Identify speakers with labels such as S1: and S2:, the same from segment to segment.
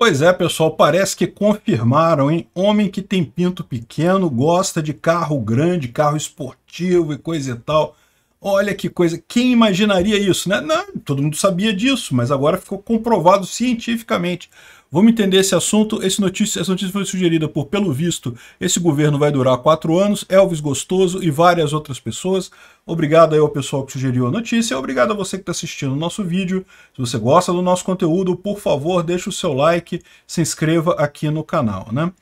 S1: Pois é, pessoal, parece que confirmaram, hein? Homem que tem pinto pequeno, gosta de carro grande, carro esportivo e coisa e tal. Olha que coisa, quem imaginaria isso, né? Não, todo mundo sabia disso, mas agora ficou comprovado cientificamente. Vamos entender esse assunto. Esse notícia, essa notícia foi sugerida por Pelo Visto. Esse governo vai durar quatro anos. Elvis Gostoso e várias outras pessoas. Obrigado aí ao pessoal que sugeriu a notícia. Obrigado a você que está assistindo o nosso vídeo. Se você gosta do nosso conteúdo, por favor, deixe o seu like, se inscreva aqui no canal, né?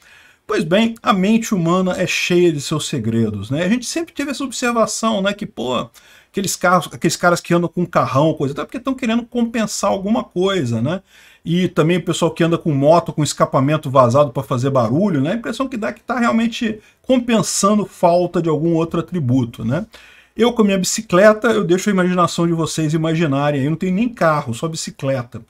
S1: Pois bem, a mente humana é cheia de seus segredos, né? A gente sempre teve essa observação, né, que, pô, aqueles, carros, aqueles caras que andam com carrão, coisa, até porque estão querendo compensar alguma coisa, né? E também o pessoal que anda com moto, com escapamento vazado para fazer barulho, né? A impressão que dá é que está realmente compensando falta de algum outro atributo, né? Eu com a minha bicicleta, eu deixo a imaginação de vocês imaginarem, aí não tem nem carro, só bicicleta.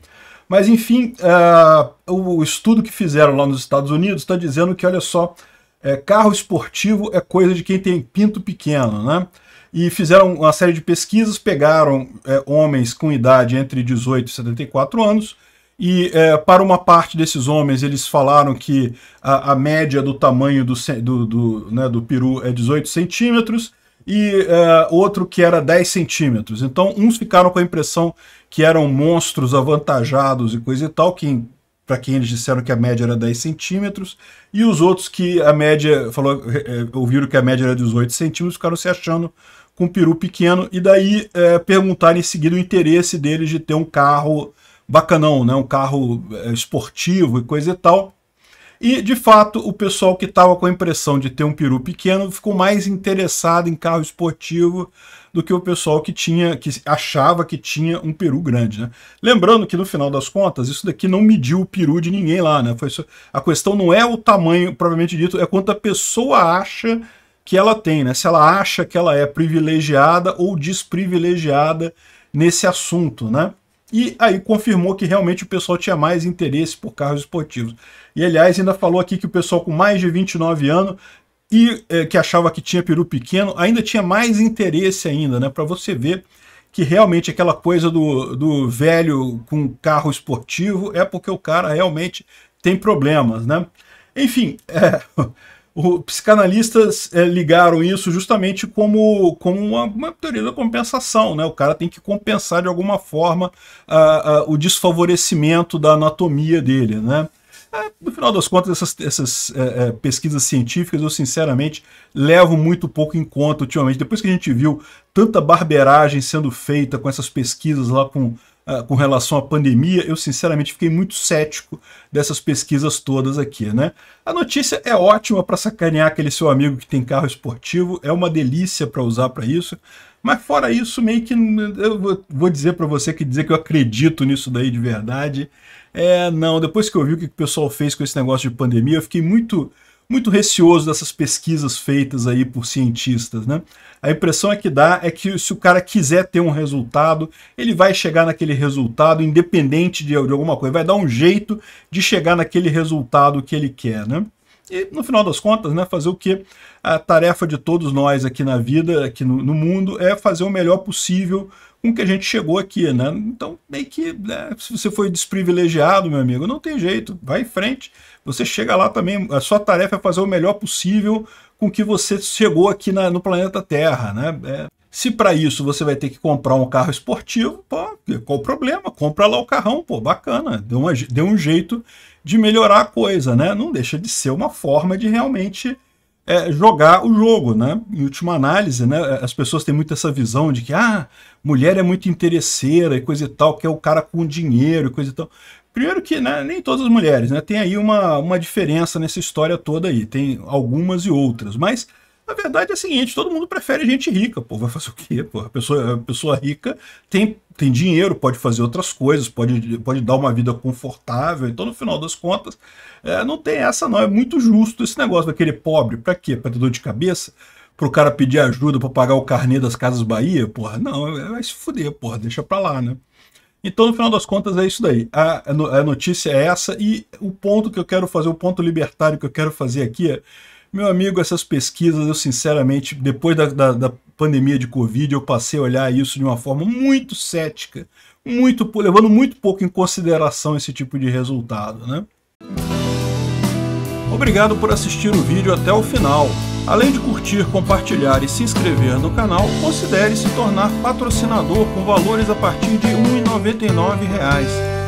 S1: Mas enfim, uh, o estudo que fizeram lá nos Estados Unidos está dizendo que, olha só, é, carro esportivo é coisa de quem tem pinto pequeno, né? E fizeram uma série de pesquisas, pegaram é, homens com idade entre 18 e 74 anos, e é, para uma parte desses homens, eles falaram que a, a média do tamanho do, do, do, né, do peru é 18 centímetros, e uh, outro que era 10 centímetros. Então, uns ficaram com a impressão que eram monstros avantajados e coisa e tal, que para quem eles disseram que a média era 10 centímetros, e os outros que a média, falou, é, é, ouviram que a média era 18 centímetros, ficaram se achando com um peru pequeno, e daí é, perguntaram em seguida o interesse deles de ter um carro bacanão, né, um carro esportivo e coisa e tal. E, de fato, o pessoal que estava com a impressão de ter um peru pequeno ficou mais interessado em carro esportivo do que o pessoal que tinha, que achava que tinha um peru grande, né? Lembrando que, no final das contas, isso daqui não mediu o peru de ninguém lá, né? Foi só... A questão não é o tamanho, propriamente dito, é quanto a pessoa acha que ela tem, né? Se ela acha que ela é privilegiada ou desprivilegiada nesse assunto, né? e aí confirmou que realmente o pessoal tinha mais interesse por carros esportivos. E aliás, ainda falou aqui que o pessoal com mais de 29 anos e é, que achava que tinha peru pequeno, ainda tinha mais interesse ainda, né? Para você ver que realmente aquela coisa do, do velho com carro esportivo é porque o cara realmente tem problemas, né? Enfim, é, os psicanalistas é, ligaram isso justamente como, como uma, uma, teoria da compensação. Né? O cara tem que compensar de alguma forma a, a, o desfavorecimento da anatomia dele. Né? É, no final das contas, essas, essas é, pesquisas científicas eu sinceramente levo muito pouco em conta ultimamente. Depois que a gente viu tanta barberagem sendo feita com essas pesquisas lá com uh, com relação à pandemia, eu sinceramente fiquei muito cético dessas pesquisas todas aqui, né? A notícia é ótima para sacanear aquele seu amigo que tem carro esportivo, é uma delícia para usar para isso, mas fora isso, meio que eu vou dizer para você que dizer que eu acredito nisso daí de verdade, é não. Depois que eu vi o que o pessoal fez com esse negócio de pandemia, eu fiquei muito muito receoso dessas pesquisas feitas aí por cientistas, né? A impressão é que dá é que se o cara quiser ter um resultado, ele vai chegar naquele resultado independente de, de alguma coisa, vai dar um jeito de chegar naquele resultado que ele quer, né? e, no final das contas, né, fazer o que a tarefa de todos nós aqui na vida, aqui no, no mundo, é fazer o melhor possível com que a gente chegou aqui, né? Então, meio que, né, se você foi desprivilegiado, meu amigo, não tem jeito, vai em frente, você chega lá também, a sua tarefa é fazer o melhor possível com que você chegou aqui na, no planeta Terra, né? É, se para isso você vai ter que comprar um carro esportivo, pô, qual o problema? Compra lá o carrão, pô, bacana. Deu, uma, deu um jeito de melhorar a coisa, né? Não deixa de ser uma forma de realmente é, jogar o jogo, né? Em última análise, né? É, as pessoas têm muito essa visão de que, ah, mulher é muito interesseira e coisa e tal, que é o cara com dinheiro e coisa e tal. Primeiro que né, nem todas as mulheres, né? Tem aí uma, uma diferença nessa história toda aí. Tem algumas e outras, mas a verdade é a seguinte: todo mundo prefere gente rica, pô. Vai fazer o quê, pô? A pessoa, a pessoa rica tem, tem dinheiro, pode fazer outras coisas, pode, pode dar uma vida confortável. Então, no final das contas, é, não tem essa, não. É muito justo esse negócio daquele pobre. Pra quê? Pra ter dor de cabeça? Pro cara pedir ajuda para pagar o carnê das Casas Bahia? Porra, não, é, vai se fuder, porra, deixa pra lá, né? Então, no final das contas, é isso daí. A, a notícia é essa e o ponto que eu quero fazer, o ponto libertário que eu quero fazer aqui é meu amigo, essas pesquisas, eu sinceramente, depois da, da, da pandemia de Covid, eu passei a olhar isso de uma forma muito cética, muito levando muito pouco em consideração esse tipo de resultado, né? Obrigado por assistir o vídeo até o final. Além de curtir, compartilhar e se inscrever no canal, considere se tornar patrocinador com valores a partir de R$ 1,99